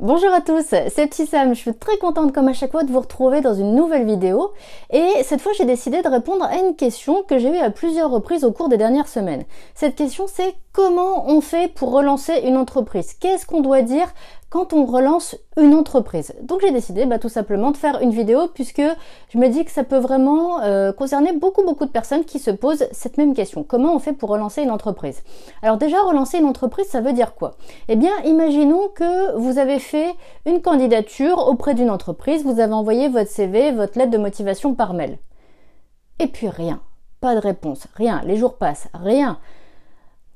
Bonjour à tous, c'est Petit Sam, je suis très contente comme à chaque fois de vous retrouver dans une nouvelle vidéo et cette fois j'ai décidé de répondre à une question que j'ai eu à plusieurs reprises au cours des dernières semaines. Cette question c'est Comment on fait pour relancer une entreprise Qu'est-ce qu'on doit dire quand on relance une entreprise Donc j'ai décidé bah, tout simplement de faire une vidéo puisque je me dis que ça peut vraiment euh, concerner beaucoup beaucoup de personnes qui se posent cette même question. Comment on fait pour relancer une entreprise Alors déjà relancer une entreprise ça veut dire quoi Eh bien imaginons que vous avez fait une candidature auprès d'une entreprise, vous avez envoyé votre CV, votre lettre de motivation par mail. Et puis rien, pas de réponse, rien, les jours passent, rien.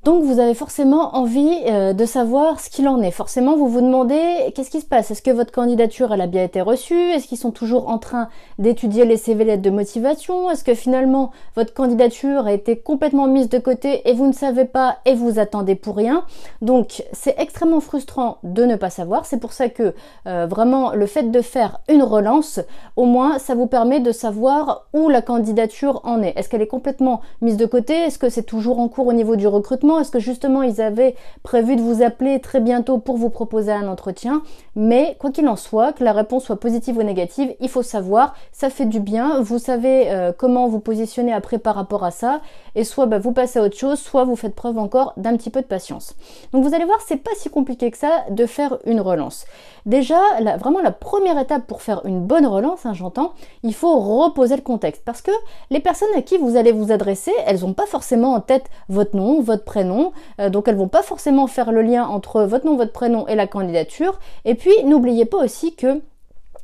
Donc vous avez forcément envie euh, de savoir ce qu'il en est. Forcément, vous vous demandez qu'est-ce qui se passe. Est-ce que votre candidature elle a bien été reçue Est-ce qu'ils sont toujours en train d'étudier les CV lettres de motivation Est-ce que finalement votre candidature a été complètement mise de côté et vous ne savez pas et vous attendez pour rien Donc c'est extrêmement frustrant de ne pas savoir. C'est pour ça que euh, vraiment le fait de faire une relance, au moins ça vous permet de savoir où la candidature en est. Est-ce qu'elle est complètement mise de côté Est-ce que c'est toujours en cours au niveau du recrutement est-ce que justement ils avaient prévu de vous appeler très bientôt pour vous proposer un entretien. Mais quoi qu'il en soit, que la réponse soit positive ou négative, il faut savoir, ça fait du bien, vous savez euh, comment vous positionner après par rapport à ça, et soit bah, vous passez à autre chose, soit vous faites preuve encore d'un petit peu de patience. Donc vous allez voir, c'est pas si compliqué que ça de faire une relance. Déjà, vraiment la première étape pour faire une bonne relance, hein, j'entends, il faut reposer le contexte. Parce que les personnes à qui vous allez vous adresser, elles n'ont pas forcément en tête votre nom, votre prénom, euh, donc elles vont pas forcément faire le lien entre votre nom, votre prénom et la candidature. Et puis n'oubliez pas aussi que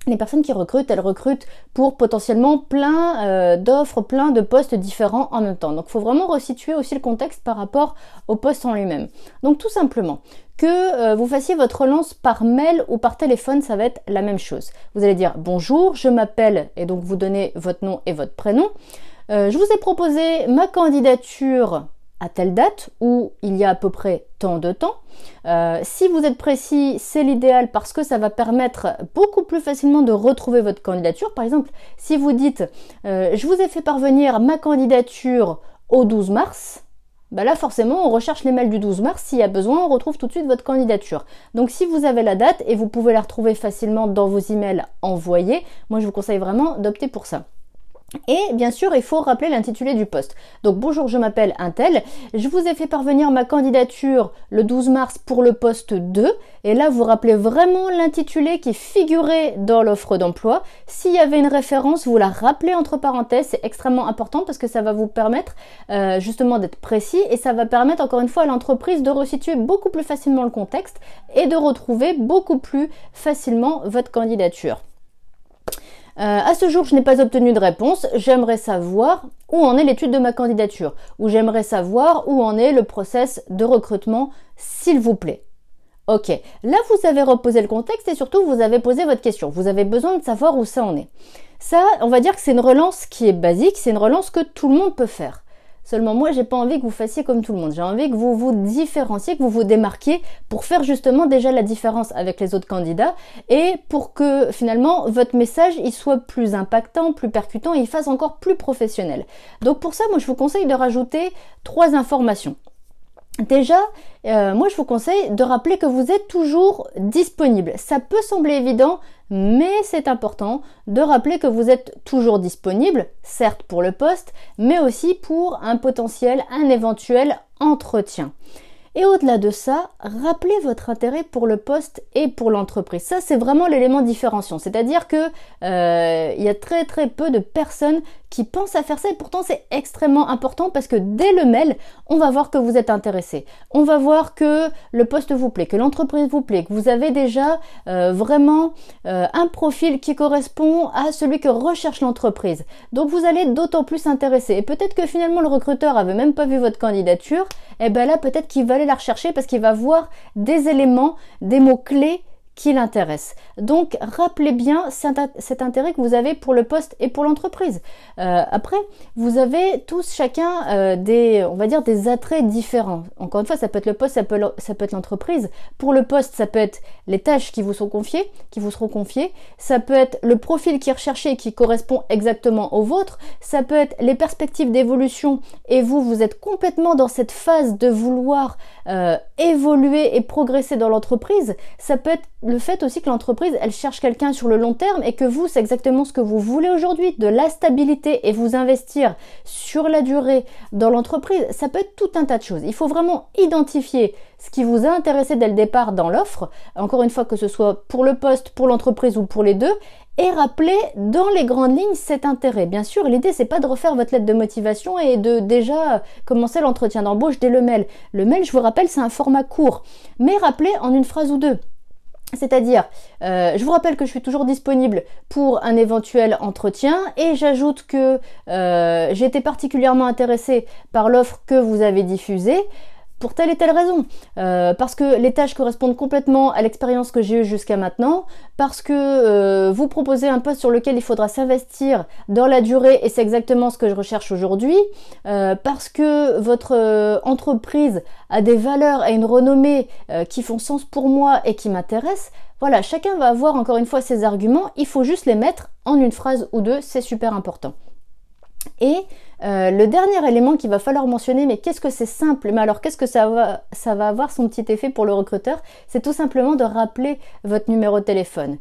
les personnes qui recrutent, elles recrutent pour potentiellement plein euh, d'offres, plein de postes différents en même temps. Donc il faut vraiment resituer aussi le contexte par rapport au poste en lui-même. Donc tout simplement, que euh, vous fassiez votre relance par mail ou par téléphone, ça va être la même chose. Vous allez dire bonjour, je m'appelle, et donc vous donnez votre nom et votre prénom. je vous ai proposé ma candidature à telle date ou il y a à peu près tant de temps. Euh, si vous êtes précis, c'est l'idéal parce que ça va permettre beaucoup plus facilement de retrouver votre candidature. Par exemple, si vous dites euh, je vous ai fait parvenir ma candidature au 12 mars, bah là forcément on recherche les mails du 12 mars, s'il y a besoin on retrouve tout de suite votre candidature. Donc si vous avez la date et vous pouvez la retrouver facilement dans vos emails envoyés, moi je vous conseille vraiment d'opter pour ça. Et bien sûr, il faut rappeler l'intitulé du poste. Donc bonjour, je m'appelle Intel. Je vous ai fait parvenir ma candidature le 12 mars pour le poste 2. Et là, vous rappelez vraiment l'intitulé qui figurait dans l'offre d'emploi. S'il y avait une référence, vous la rappelez entre parenthèses. C'est extrêmement important parce que ça va vous permettre euh, justement d'être précis et ça va permettre encore une fois à l'entreprise de resituer beaucoup plus facilement le contexte et de retrouver beaucoup plus facilement votre candidature. Euh, à ce jour, je n'ai pas obtenu de réponse. J'aimerais savoir où en est l'étude de ma candidature, ou j'aimerais savoir où en est le process de recrutement, s'il vous plaît. Ok, là vous avez reposé le contexte et surtout vous avez posé votre question. Vous avez besoin de savoir où ça en est. Ça, on va dire que c'est une relance qui est basique, c'est une relance que tout le monde peut faire. Seulement moi, j'ai pas envie que vous fassiez comme tout le monde. J'ai envie que vous vous différenciez, que vous vous démarquiez pour faire justement déjà la différence avec les autres candidats et pour que finalement votre message il soit plus impactant, plus percutant et il fasse encore plus professionnel. Donc pour ça, moi je vous conseille de rajouter trois informations. Déjà, euh, moi je vous conseille de rappeler que vous êtes toujours disponible. Ça peut sembler évident, mais c'est important de rappeler que vous êtes toujours disponible, certes pour le poste, mais aussi pour un potentiel, un éventuel entretien. Et au-delà de ça, rappelez votre intérêt pour le poste et pour l'entreprise. Ça, c'est vraiment l'élément différenciant. C'est-à-dire que euh, y a très très peu de personnes qui pensent à faire ça et pourtant c'est extrêmement important parce que dès le mail, on va voir que vous êtes intéressé. On va voir que le poste vous plaît, que l'entreprise vous plaît, que vous avez déjà euh, vraiment euh, un profil qui correspond à celui que recherche l'entreprise. Donc vous allez d'autant plus s'intéresser. Et peut-être que finalement le recruteur avait même pas vu votre candidature, et eh ben là peut-être qu'il valait la rechercher parce qu'il va voir des éléments, des mots-clés qui l'intéresse. Donc rappelez bien cet intérêt que vous avez pour le poste et pour l'entreprise. Euh, après, vous avez tous chacun euh, des, on va dire, des attraits différents. Encore une fois, ça peut être le poste, ça peut, être l'entreprise. Pour le poste, ça peut être les tâches qui vous sont confiées, qui vous seront confiées. Ça peut être le profil qui est recherché qui correspond exactement au vôtre. Ça peut être les perspectives d'évolution et vous, vous êtes complètement dans cette phase de vouloir euh, évoluer et progresser dans l'entreprise. Ça peut être le fait aussi que l'entreprise, elle cherche quelqu'un sur le long terme et que vous, c'est exactement ce que vous voulez aujourd'hui, de la stabilité et vous investir sur la durée dans l'entreprise, ça peut être tout un tas de choses. Il faut vraiment identifier ce qui vous a intéressé dès le départ dans l'offre, encore une fois que ce soit pour le poste, pour l'entreprise ou pour les deux, et rappeler dans les grandes lignes cet intérêt. Bien sûr, l'idée c'est pas de refaire votre lettre de motivation et de déjà commencer l'entretien d'embauche dès le mail. Le mail, je vous rappelle, c'est un format court, mais rappelez en une phrase ou deux. C'est-à-dire, euh, je vous rappelle que je suis toujours disponible pour un éventuel entretien et j'ajoute que euh, j'étais particulièrement intéressée par l'offre que vous avez diffusée pour telle et telle raison. Euh, parce que les tâches correspondent complètement à l'expérience que j'ai eue jusqu'à maintenant, parce que euh, vous proposez un poste sur lequel il faudra s'investir dans la durée et c'est exactement ce que je recherche aujourd'hui, euh, parce que votre entreprise a des valeurs et une renommée qui font sens pour moi et qui m'intéressent. Voilà, chacun va avoir encore une fois ses arguments, il faut juste les mettre en une phrase ou deux, c'est super important. Et euh, le dernier élément qu'il va falloir mentionner, mais qu'est-ce que c'est simple, mais alors qu'est-ce que ça va, avoir son petit effet pour le recruteur C'est tout simplement de rappeler votre numéro de téléphone.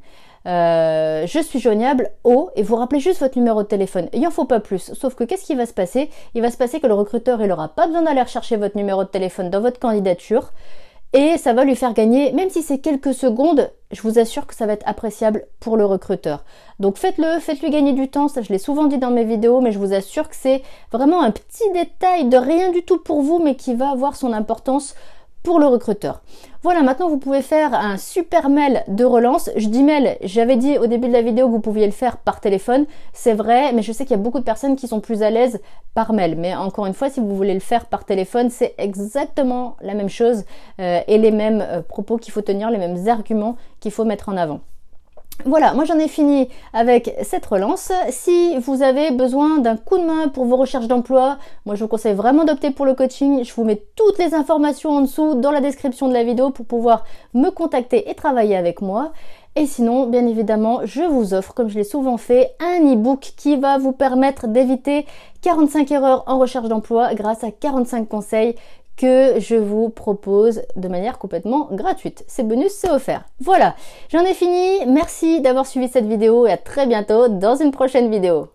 Euh, je suis joignable au et vous rappelez juste votre numéro de téléphone. Il en faut pas plus. Sauf que qu'est-ce qui va se passer Il va se passer que le recruteur il n'aura pas besoin d'aller rechercher votre numéro de téléphone dans votre candidature et ça va lui faire gagner, même si c'est quelques secondes, je vous assure que ça va être appréciable pour le recruteur. Donc faites-le, faites-lui gagner du temps, ça je l'ai souvent dit dans mes vidéos, mais je vous assure que c'est vraiment un petit détail de rien du tout pour vous, mais qui va avoir son importance le recruteur. Voilà, maintenant vous pouvez faire un super mail de relance. Je dis mail, j'avais dit au début de la vidéo que vous pouviez le faire par téléphone, c'est vrai, mais je sais qu'il y a beaucoup de personnes qui sont plus à l'aise par mail. Mais encore une fois, si vous voulez le faire par téléphone, c'est exactement la même chose euh, et les mêmes euh, propos qu'il faut tenir, les mêmes arguments qu'il faut mettre en avant. Voilà, moi j'en ai fini avec cette relance. Si vous avez besoin d'un coup de main pour vos recherches d'emploi, moi je vous conseille vraiment d'opter pour le coaching. Je vous mets toutes les informations en dessous dans la description de la vidéo pour pouvoir me contacter et travailler avec moi. Et sinon, bien évidemment, je vous offre, comme je l'ai souvent fait, un e-book qui va vous permettre d'éviter 45 erreurs en recherche d'emploi grâce à 45 conseils que je vous propose de manière complètement gratuite. C'est bonus, c'est offert. Voilà, j'en ai fini. Merci d'avoir suivi cette vidéo et à très bientôt dans une prochaine vidéo.